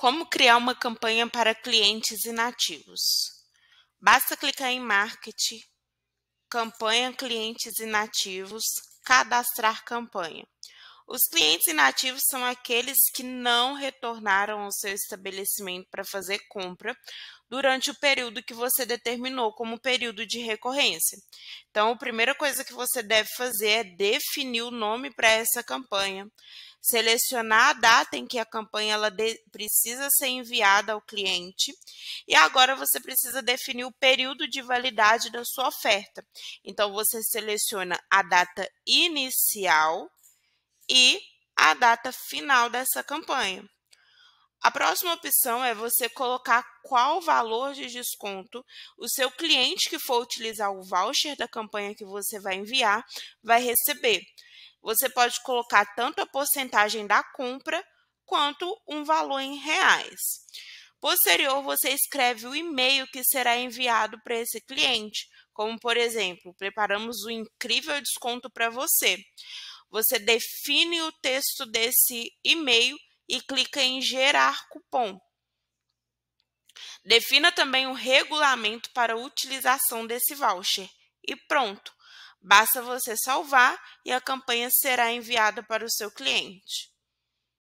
Como criar uma campanha para clientes inativos? Basta clicar em Marketing, Campanha Clientes Inativos, Cadastrar Campanha. Os clientes inativos são aqueles que não retornaram ao seu estabelecimento para fazer compra durante o período que você determinou como período de recorrência. Então, a primeira coisa que você deve fazer é definir o nome para essa campanha, selecionar a data em que a campanha ela precisa ser enviada ao cliente e agora você precisa definir o período de validade da sua oferta. Então, você seleciona a data inicial e a data final dessa campanha. A próxima opção é você colocar qual valor de desconto o seu cliente que for utilizar o voucher da campanha que você vai enviar vai receber. Você pode colocar tanto a porcentagem da compra quanto um valor em reais. Posterior, você escreve o e-mail que será enviado para esse cliente, como por exemplo, preparamos um incrível desconto para você você define o texto desse e-mail e clica em gerar cupom. Defina também o regulamento para a utilização desse voucher. E pronto! Basta você salvar e a campanha será enviada para o seu cliente.